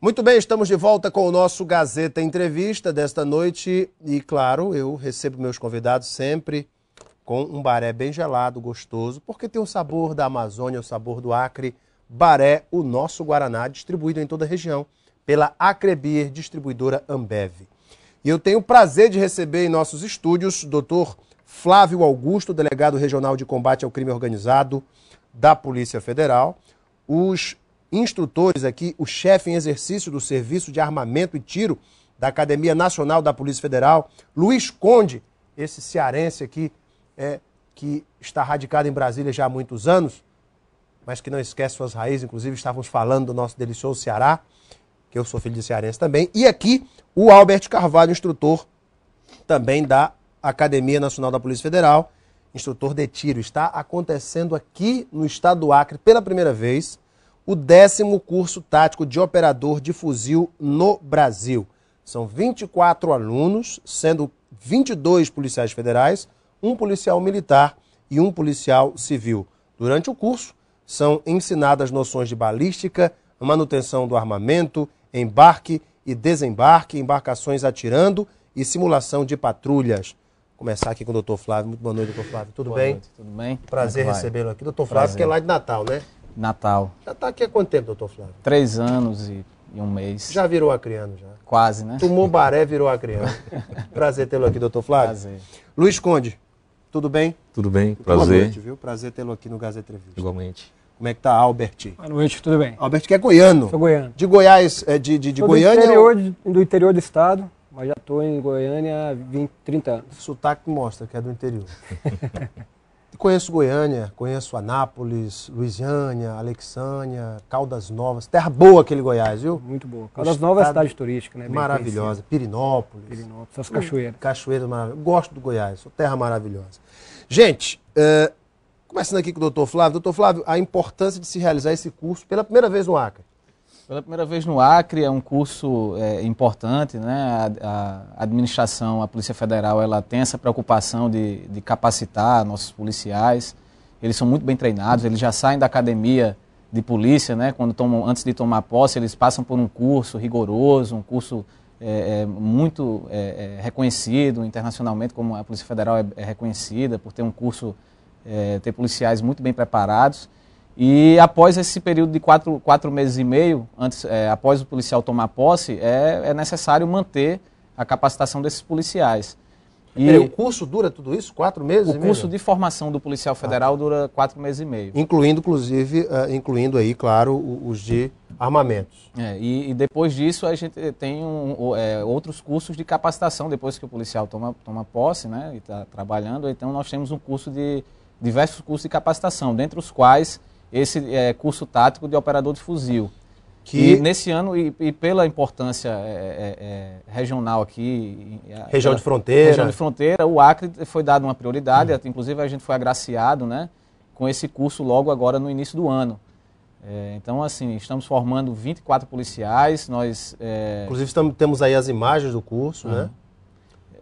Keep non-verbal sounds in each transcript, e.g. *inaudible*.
Muito bem, estamos de volta com o nosso Gazeta Entrevista desta noite. E, claro, eu recebo meus convidados sempre com um baré bem gelado, gostoso, porque tem o sabor da Amazônia, o sabor do Acre. Baré, o nosso Guaraná, distribuído em toda a região pela Acrebir Distribuidora Ambev. E eu tenho o prazer de receber em nossos estúdios o doutor Flávio Augusto, delegado regional de combate ao crime organizado da Polícia Federal, os instrutores aqui, o chefe em exercício do Serviço de Armamento e Tiro da Academia Nacional da Polícia Federal, Luiz Conde, esse cearense aqui, é, que está radicado em Brasília já há muitos anos, mas que não esquece suas raízes, inclusive estávamos falando do nosso delicioso Ceará, que eu sou filho de cearense também, e aqui o Albert Carvalho, instrutor também da Academia Nacional da Polícia Federal, instrutor de tiro. Está acontecendo aqui no estado do Acre, pela primeira vez, o décimo curso tático de operador de fuzil no Brasil. São 24 alunos, sendo 22 policiais federais, um policial militar e um policial civil. Durante o curso, são ensinadas noções de balística, manutenção do armamento, embarque e desembarque, embarcações atirando e simulação de patrulhas começar aqui com o doutor Flávio. Muito boa noite, doutor Flávio. Tudo boa bem? Noite, tudo bem? É prazer recebê-lo aqui. Doutor Flávio, Prazer. que é lá de Natal, né? Natal. Já está aqui há quanto tempo, doutor Flávio? Três anos e, e um mês. Já virou criança, já? Quase, né? Tomou baré, virou a criança. *laughs* Prazer tê-lo aqui, doutor Flávio. Prazer. Luiz Conde, tudo bem? Tudo bem, prazer. Boa noite, viu? Prazer tê-lo aqui no Gazeta Entrevista. Igualmente. Como é que tá, Albert? Boa noite, tudo bem? Albert que é goiano. Sou goiano. De Goiás, é de, de, de Goiânia? Do interior, ou... do interior do estado mas já estou em Goiânia há 20, 30 anos. Sotaque mostra que é do interior. *laughs* conheço Goiânia, conheço Anápolis, Luisiânia, Alexânia, Caldas Novas, terra boa aquele Goiás, viu? Muito boa. Caldas Novas é cidade turística, né? Bem maravilhosa. Conhecida. Pirinópolis. Pirinópolis, as cachoeiras. Hum, cachoeiras maravilhosas. Gosto do Goiás, sou terra maravilhosa. Gente, uh, começando aqui com o doutor Flávio. Doutor Flávio, a importância de se realizar esse curso pela primeira vez no Acre. Pela primeira vez no Acre, é um curso é, importante, né? A, a, administração, a Polícia Federal, ela tem essa preocupação de, de capacitar nossos policiais. Eles são muito bem treinados, eles já saem da academia de polícia, né? Quando tomam, antes de tomar posse, eles passam por um curso rigoroso, um curso é, é, muito é, é reconhecido internacionalmente, como a Polícia Federal é, é reconhecida por ter um curso, é, ter policiais muito bem preparados. E após esse período de quatro, quatro meses e meio, antes, é, após o policial tomar posse, é, é necessário manter a capacitação desses policiais. E Peraí, o curso dura tudo isso? Quatro meses? O curso de formação do policial federal ah. dura quatro meses e meio. Incluindo, inclusive, uh, incluindo aí, claro, os de armamentos. É, e, e, depois disso a gente tem um, é, outros cursos de capacitação, depois que o policial toma, toma posse né, e está trabalhando. Então nós temos um curso de diversos cursos de capacitação, dentre os quais esse é, curso tático de operador de fuzil. Que... E nesse ano, e, e pela importância é, é, é regional aqui... Região pela, de fronteira. Região de fronteira, o Acre foi dado uma prioridade, uhum. inclusive a gente foi agraciado né, com esse curso logo agora no início do ano. É, então, assim, estamos formando 24 policiais, nós... É, inclusive estamos, temos aí as imagens do curso, né? uhum. né?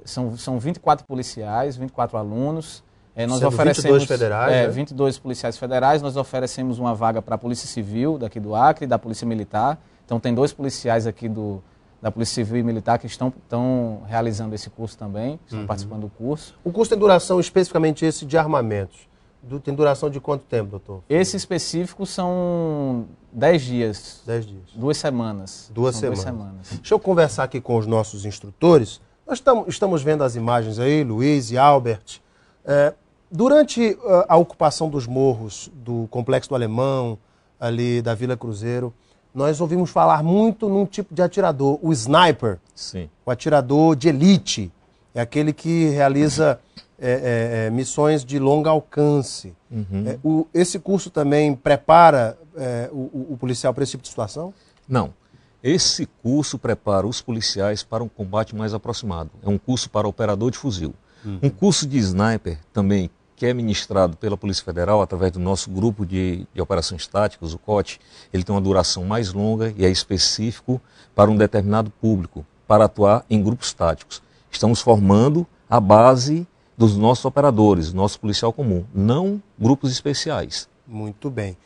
São, são 24 policiais, 24 alunos, é, nós oferecemos 22 federais, é, 22 né? policiais federais. Nós oferecemos uma vaga para a Polícia Civil daqui do Acre, da Polícia Militar. Então tem dois policiais aqui do da Polícia Civil e Militar que estão, estão realizando esse curso também, estão uhum. participando do curso. O curso tem duração especificamente esse de armamentos. Do, tem duração de quanto tempo, doutor? Esse específico são 10 dias. 10 dias. Duas semanas. Duas semanas. duas semanas. Deixa eu conversar aqui com os nossos instrutores. Nós tam, estamos vendo as imagens aí, Luiz e Albert. É, Durante ah, a ocupação dos morros do Complexo do Alemão, ali da Vila Cruzeiro, nós ouvimos falar muito num tipo de atirador, o sniper. Sim. O atirador de elite. É aquele que realiza é, é, missões de longo alcance. Uhum. É, o, esse curso também prepara o, o policial para esse tipo de situação? Não. Esse curso prepara os policiais para um combate mais aproximado. É um curso para operador de fuzil. Uhum. Um curso de sniper também que é ministrado pela Polícia Federal através do nosso grupo de, de operações táticas, o COT, ele tem uma duração mais longa e é específico para um determinado público, para atuar em grupos táticos. Estamos formando a base dos nossos operadores, nosso policial comum, não grupos especiais. Muito bem.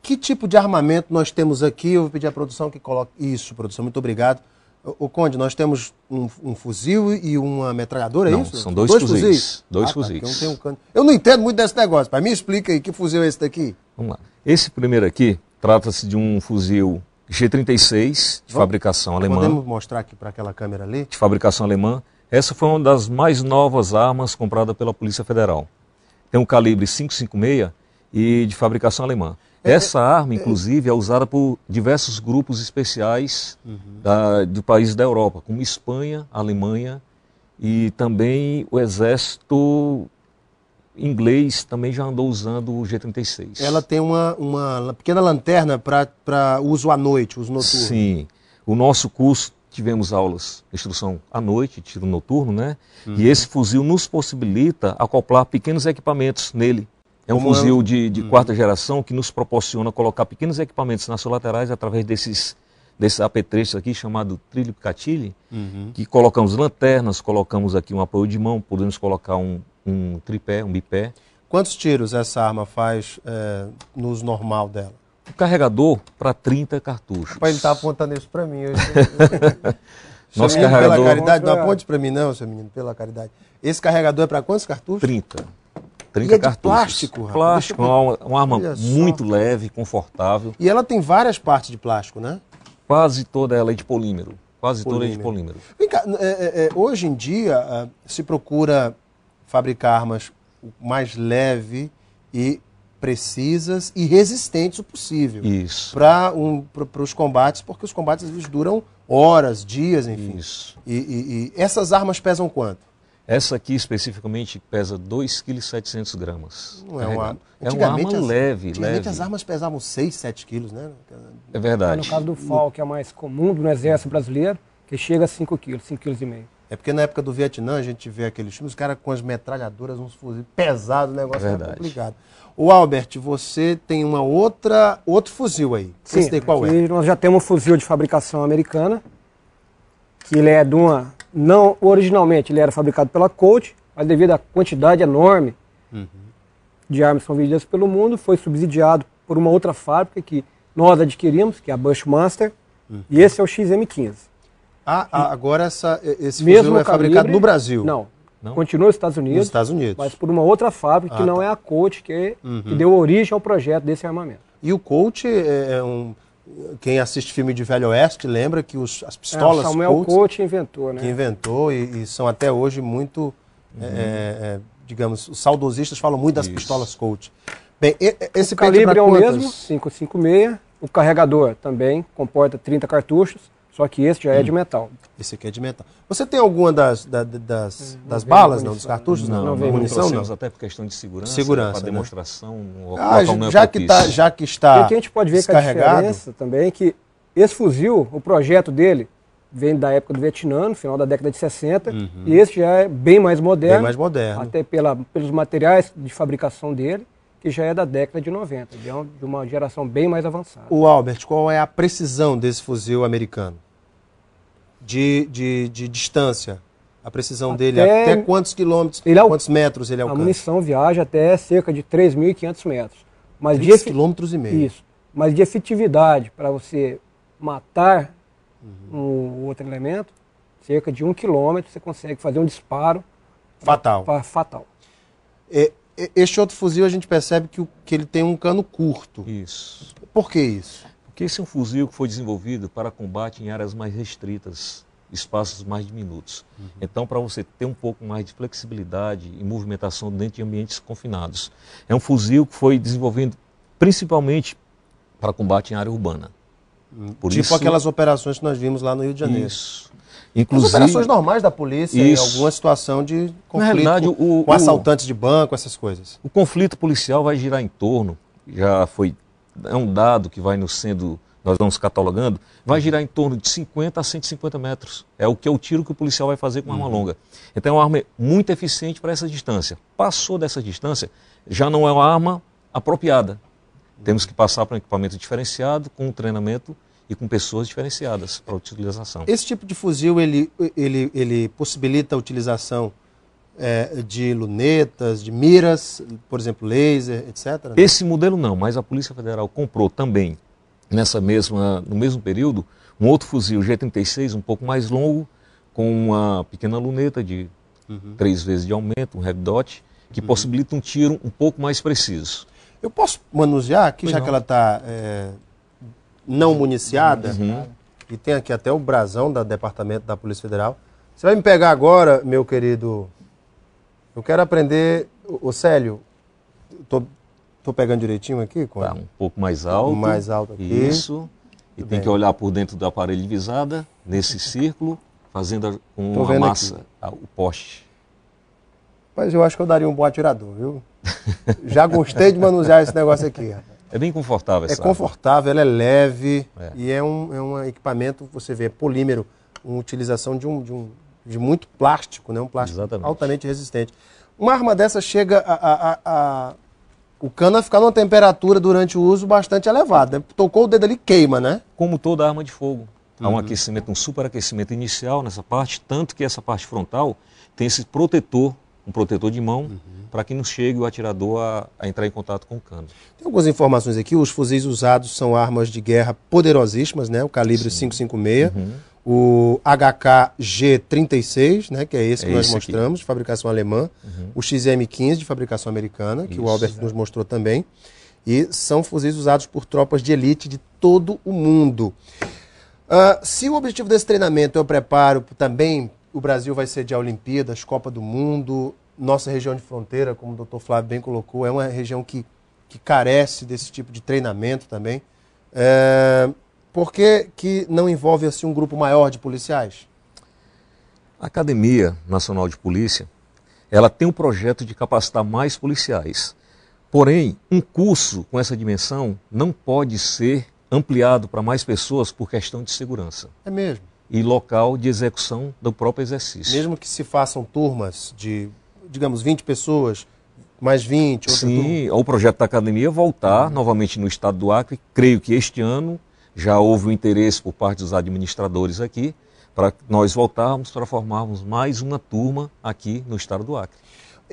Que tipo de armamento nós temos aqui? Eu vou pedir à produção que coloque isso, produção. Muito obrigado. O Conde, nós temos um, um, fuzil e uma metralhadora, é não, isso? São dois, dois fuzis. fuzis. Dois ah, tá, fuzis. Tá, eu, não um eu, não entendo muito desse negócio. Para me explica aí que fuzil é esse daqui. Vamos lá. Esse primeiro aqui trata-se de um fuzil G36 de Vamos, fabricação alemã. Podemos mostrar aqui para aquela câmera ali? De fabricação alemã. Essa foi uma das mais novas armas comprada pela Polícia Federal. Tem um calibre 556 e de fabricação alemã. É, essa arma, inclusive, é usada por diversos grupos especiais uhum. da, de países da Europa, como Espanha, Alemanha e também o exército inglês também já andou usando o G36. Ela tem uma, uma pequena lanterna para uso à noite, uso noturno. Sim. O nosso curso tivemos aulas de instrução à noite, tiro noturno, né? Uhum. E esse fuzil nos possibilita acoplar pequenos equipamentos nele é um é fuzil de, de hum. quarta geração que nos proporciona colocar pequenos equipamentos nas suas laterais através desses, desses apetrechos aqui chamado trilho picatilho uhum. que colocamos lanternas, colocamos aqui um apoio de mão, podemos colocar um, um tripé, um bipé. Quantos tiros essa arma faz é, no uso normal dela? O carregador para 30 cartuchos. Rapaz, ele está apontando isso para mim. Eu... *laughs* Nosso menino, carregador... pela caridade, não aponte para mim não, seu menino, pela caridade. Esse carregador é para quantos cartuchos? 30. Trinca e é cartuchos. plástico, rapaz. Plástico, uma, uma arma muito leve, confortável. E ela tem várias partes de plástico, né? Quase toda ela é de polímero. Quase polímero. toda é de polímero. Vem cá, é, é, é hoje em dia ah, se procura fabricar armas mais leve e precisas e resistentes o possível. Isso. Para um, os combates, porque os combates às vezes duram horas, dias, enfim. Isso. E, e, e essas armas pesam quanto? Essa aqui especificamente pesa 2,7 kg. É, uma, é uma arma as, leve, antigamente leve. as armas pesavam 6, 7 quilos, né? É verdade. No caso do FAL, que é mais comum no exército brasileiro, que chega a 5 quilos, 5 quilos e meio. É porque na época do Vietnã a gente vê aqueles filmes, os caras com as metralhadoras, uns fuzis pesados, o negócio é complicado. O Albert, você tem uma outra, outro fuzil aí. Sim, qual é. nós já temos um fuzil de fabricação americana, que ele é de uma não, originalmente ele era fabricado pela Colt, mas devido à quantidade enorme uhum. de armas que são vendidas pelo mundo, foi subsidiado por uma outra fábrica que nós adquirimos, que é a Bushmaster, uhum. e esse é o XM15. Ah, ah agora essa, esse Mesmo fuzil é calibre, fabricado no Brasil? Não, não? Continua nos Estados Unidos. Nos Estados Unidos. Mas por uma outra fábrica ah, que não tá. é a Colt, é, que, uhum. que, deu origem ao projeto desse armamento. E o Colt é, é um, quem assiste filme de Velho Oeste lembra que os, as pistolas. É, Samuel Colt Coach inventou, né? Que inventou e, e são até hoje muito. É, uhum. É, é, digamos, os saudosistas falam muito das Isso. pistolas Colt. Bem, e, esse o calibre é o mesmo, 556. O carregador também comporta 30 cartuchos. Só que esse já é de hum. metal. Esse aqui é de metal. Você tem alguma das, da, das, hum, não das balas, não? Dos cartuchos? Não, não, não munição, não. Até por questão de segurança. Segurança. Para né? demonstração, um ah, é já, é que tá, já que está. E aqui a gente pode ver que a diferença também é que esse fuzil, o projeto dele, vem da época do Vietnã, no final da década de 60, uhum. e esse já é bem mais moderno. Bem mais moderno. Até pela, pelos materiais de fabricação dele, que já é da década de 90, de uma geração bem mais avançada. O Albert, qual é a precisão desse fuzil americano? de, de, de distância? A precisão até, dele, até quantos quilômetros, ele, quantos metros ele alcança? A munição viaja até cerca de 3.500 metros. Mas 3 quilômetros e meio. Isso. Mas de efetividade, para você matar uhum. um outro elemento, cerca de um quilômetro você consegue fazer um disparo. Fatal. Pra, pra, fatal. este outro fuzil a gente percebe que, que ele tem um cano curto. Isso. Por que isso? que esse é um fuzil que foi desenvolvido para combate em áreas mais restritas, espaços mais diminutos. Uhum. Então, para você ter um pouco mais de flexibilidade e movimentação dentro de ambientes confinados. É um fuzil que foi desenvolvido principalmente para combate em área urbana. Uhum. Por tipo isso... aquelas operações que nós vimos lá no Rio de Janeiro. Isso. Inclusive, As operações normais da polícia isso. em alguma situação de conflito verdade, o, com assaltantes o, de banco, essas coisas. O conflito policial vai girar em torno, já foi é um dado que vai nos sendo, nós vamos catalogando, vai girar em torno de 50 a 150 metros. É o que é o tiro que o policial vai fazer com uma uhum. arma longa. Então é uma arma muito eficiente para essa distância. Passou dessa distância, já não é uma arma apropriada. Temos que passar para um equipamento diferenciado, com um treinamento e com pessoas diferenciadas para a utilização. Esse tipo de fuzil, ele, ele, ele possibilita a utilização é, de lunetas, de miras, por exemplo, laser, etc. Né? Esse modelo não, mas a Polícia Federal comprou também, nessa mesma, no mesmo período, um outro fuzil G36, um pouco mais longo, com uma pequena luneta de uhum. três vezes de aumento, um red dot, que uhum. possibilita um tiro um pouco mais preciso. Eu posso manusear aqui, pois já não. que ela está é, não municiada, uhum. e tem aqui até o brasão do Departamento da Polícia Federal. Você vai me pegar agora, meu querido eu quero aprender, o Célio, tô, tô pegando direitinho aqui, com Tá um pouco mais alto. Um pouco mais alto aqui. Isso. E tem que olhar por dentro do aparelho de visada, nesse *laughs* círculo, fazendo com a massa, o poste. Mas eu acho que eu daria um bom atirador, viu? *laughs* Já gostei de manusear esse negócio aqui, É bem confortável é essa É confortável, ela é leve é. e é um, é um equipamento, você vê, é polímero, uma utilização de um, de um, de muito plástico, né? um plástico Exatamente. altamente resistente. Uma arma dessa chega a, a, a, a... O cano ficar numa temperatura durante o uso bastante elevada. Né? Tocou o dedo ali, queima, né? Como toda arma de fogo. Há um uhum. aquecimento, um superaquecimento inicial nessa parte, tanto que essa parte frontal tem esse protetor, um protetor de mão, uhum para que não chegue o atirador a, a, entrar em contato com o cano. Tem algumas informações aqui. Os fuzis usados são armas de guerra poderosíssimas, né? O calibre Sim. 556, uhum. o HK-G36, né? Que é esse que é nós esse mostramos, aqui. de fabricação alemã. Uhum. O XM-15, de fabricação americana, que Isso. o Albert nos mostrou também. E são fuzis usados por tropas de elite de todo o mundo. Uh, se o objetivo desse treinamento é o preparo também, o Brasil vai ser de Olimpíadas, Copa do Mundo, nossa região de fronteira, como o doutor Flávio bem colocou, é uma região que, que carece desse tipo de treinamento também. É, por que, que não envolve assim, um grupo maior de policiais? A Academia Nacional de Polícia ela tem um projeto de capacitar mais policiais. Porém, um curso com essa dimensão não pode ser ampliado para mais pessoas por questão de segurança. É mesmo. E local de execução do próprio exercício. Mesmo que se façam turmas de digamos, 20 pessoas, mais 20. Sim, turma. É o projeto da academia voltar uhum. novamente no estado do Acre. Creio que este ano já houve um interesse por parte dos administradores aqui para nós voltarmos para formarmos mais uma turma aqui no estado do Acre.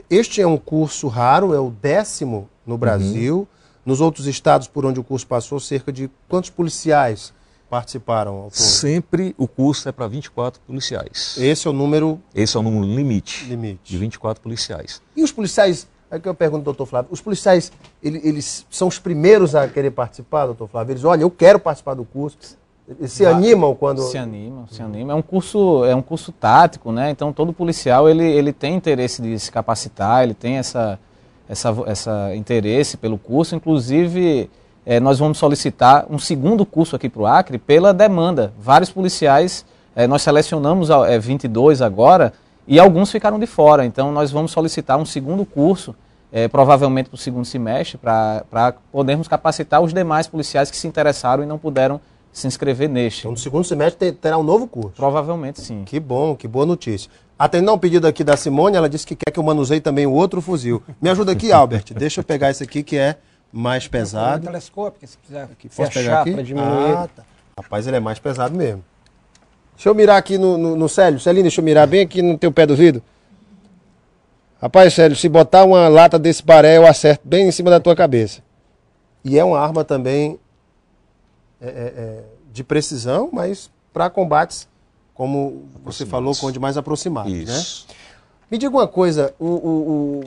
Este é um curso raro, é o décimo no uhum. Brasil. Uhum. Nos outros estados por onde o curso passou, cerca de quantos policiais participaram? Autor? Sempre o curso é para 24 policiais. Esse é o número? Esse é o número limite. Limite. De 24 policiais. E os policiais, é que eu pergunto, doutor Flávio, os policiais, eles, eles são os primeiros a querer participar, doutor Flávio? Eles, olha, eu quero participar do curso. Eles se ah, animam quando... Se animam, se animam. É um curso, é um curso tático, né? Então todo policial, ele, ele tem interesse de se capacitar, ele tem essa, essa, essa interesse pelo curso, inclusive é, nós vamos solicitar um segundo curso aqui para o Acre pela demanda. Vários policiais, é, nós selecionamos é, eh, 22 agora e alguns ficaram de fora. Então, nós vamos solicitar um segundo curso, provavelmente para o segundo semestre, para podermos capacitar os demais policiais que se interessaram e não puderam se inscrever neste. Então, no segundo semestre terá um novo curso? Provavelmente sim. Que bom, que boa notícia. Atendendo ao pedido aqui da Simone, ela disse que quer que eu manuseie também o outro fuzil. Me ajuda aqui, Albert. Deixa eu pegar esse aqui que é mais pesado. É que se quiser aqui, posso pegar aqui? diminuir. Ah, tá. Rapaz, ele é mais pesado mesmo. Deixa eu mirar aqui no, no, no Célio. Celinho, deixa eu mirar bem aqui no teu pé do vidro. Rapaz, Célio, se botar uma lata desse baré, eu acerto bem em cima da tua cabeça. E é uma arma também é, é, é de precisão, mas para combates, como você falou, com onde mais aproximados, né? Isso. né? Me diga uma coisa, o, o,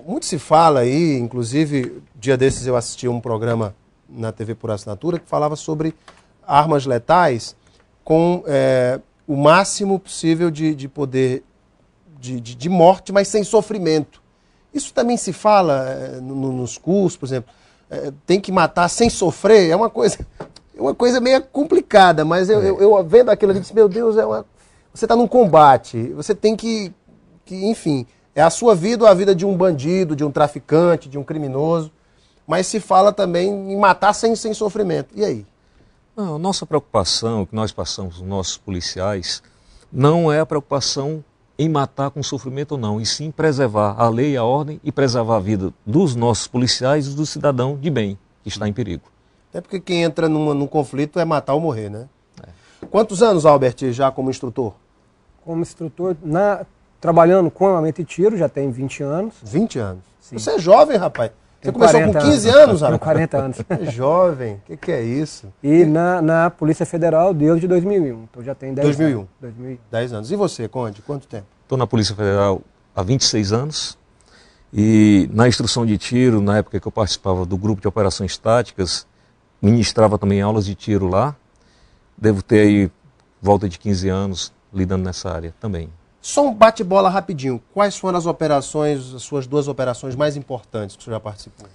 o, muito se fala aí, inclusive, dia desses eu assisti um programa na TV por assinatura que falava sobre armas letais com é, o máximo possível de, de poder de, de, de, morte, mas sem sofrimento. Isso também se fala é, no, nos cursos, por exemplo. É, tem que matar sem sofrer, é uma coisa, *laughs* uma coisa meio complicada, mas eu, é. eu, eu vendo aquilo ali, disse, assim, meu Deus, é uma você está num combate, você tem que que, enfim, é a sua vida ou a vida de um bandido, de um traficante, de um criminoso. Mas se fala também em matar sem, sem sofrimento. E aí? Não, nossa preocupação, que nós passamos, os nossos policiais, não é a preocupação em matar com sofrimento ou não, e sim preservar a lei e a ordem e preservar a vida dos nossos policiais e do cidadão de bem que está em perigo. Até porque quem entra numa, num conflito é matar ou morrer, né? É. Quantos anos, Albert, já como instrutor? Como instrutor, na trabalhando com armamento e tiro, já tem 20 anos. 20 anos? Sim. Você é jovem, rapaz. Você tem começou com 15 anos, anos rapaz? Com 40 anos. *laughs* É jovem, o que, que, é isso? E na, na Polícia Federal desde 2001, então já tem 10 2001. anos. 2001. 10 anos. E você, Conde, quanto tempo? Estou na Polícia Federal há 26 anos e na instrução de tiro, na época que eu participava do grupo de operações táticas, ministrava também aulas de tiro lá. Devo ter aí volta de 15 anos lidando nessa área também. Só um bate-bola rapidinho. Quais foram as operações, as suas duas operações mais importantes que o senhor já participou?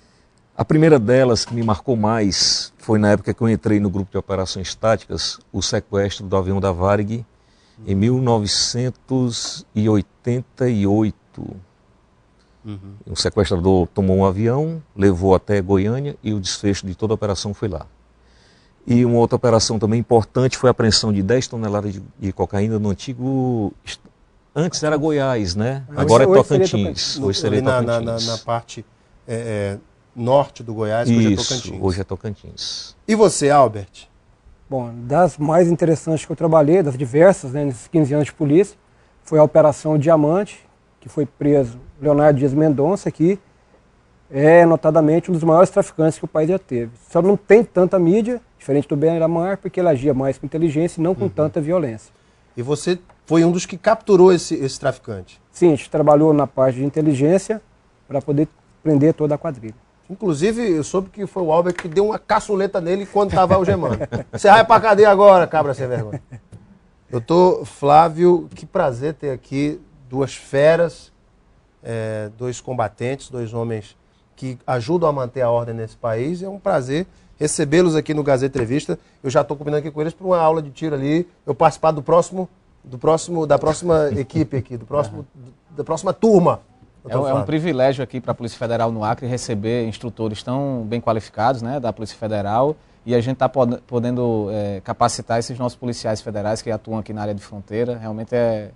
A primeira delas, que me marcou mais, foi na época que eu entrei no grupo de operações táticas, o sequestro do avião da Varig em 1988. Uhum. Um sequestrador tomou um avião, levou até Goiânia e o desfecho de toda a operação foi lá. E uma outra operação também importante foi a apreensão de 10 toneladas de, de cocaína no antigo Antes era Goiás, né? Ah, Agora é Tocantins. É hoje seria Tocantins. Na, na, na parte é, é, norte do Goiás, Isso, hoje é Tocantins. Hoje é Tocantins. E você, Albert? Bom, das mais interessantes que eu trabalhei, das diversas, né, nesses 15 anos de polícia, foi a Operação Diamante, que foi preso Leonardo Dias Mendonça, que é notadamente um dos maiores traficantes que o país já teve. Só não tem tanta mídia, diferente do Benamar, porque ele agia mais com inteligência e não com uhum. tanta violência. E você foi um dos que capturou esse, esse traficante. Sim, a gente trabalhou na parte de inteligência para poder prender toda a quadrilha. Inclusive, eu soube que foi o Albert que deu uma caçuleta nele quando estava algemando. *laughs* Você vai para cadeia agora, cabra sem vergonha. Doutor Flávio, que prazer ter aqui duas feras, é, dois combatentes, dois homens que ajudam a manter a ordem nesse país. É um prazer recebê-los aqui no Gazeta Entrevista. Eu já estou combinando aqui com eles para uma aula de tiro ali, eu participar do próximo do próximo, da próxima *laughs* equipe aqui, do próximo, uhum. da próxima turma. É, é um privilégio aqui para a Polícia Federal no Acre receber instrutores tão bem qualificados né, da Polícia Federal e a gente está podendo é, capacitar esses nossos policiais federais que atuam aqui na área de fronteira. Realmente é,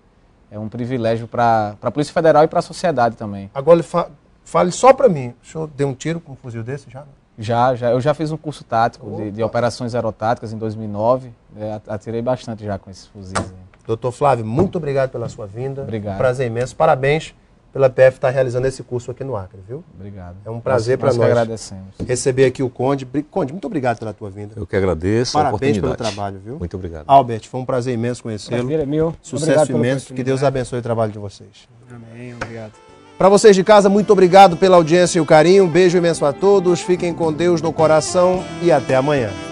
é um privilégio para a Polícia Federal e para a sociedade também. Agora, fa fale só para mim, o senhor deu um tiro com um fuzil desse já? Já, já. Eu já fiz um curso tático de, de, operações aerotáticas em 2009. É, atirei bastante já com esses fuzis. Doutor Flávio, muito obrigado pela sua vinda. Obrigado. Prazer imenso. Parabéns pela PF estar tá realizando esse curso aqui no Acre, viu? Obrigado. É um prazer para nós. Nós agradecemos. Receber aqui o Conde. Conde, muito obrigado pela tua vinda. Eu que agradeço Parabéns pelo trabalho, viu? Muito obrigado. Albert, foi um prazer imenso conhecê-lo. Prazer é meu. Sucesso obrigado imenso. Que Deus abençoe o trabalho de vocês. Amém. Obrigado. Para vocês de casa, muito obrigado pela audiência e o carinho. Um beijo imenso a todos. Fiquem com Deus no coração e até amanhã.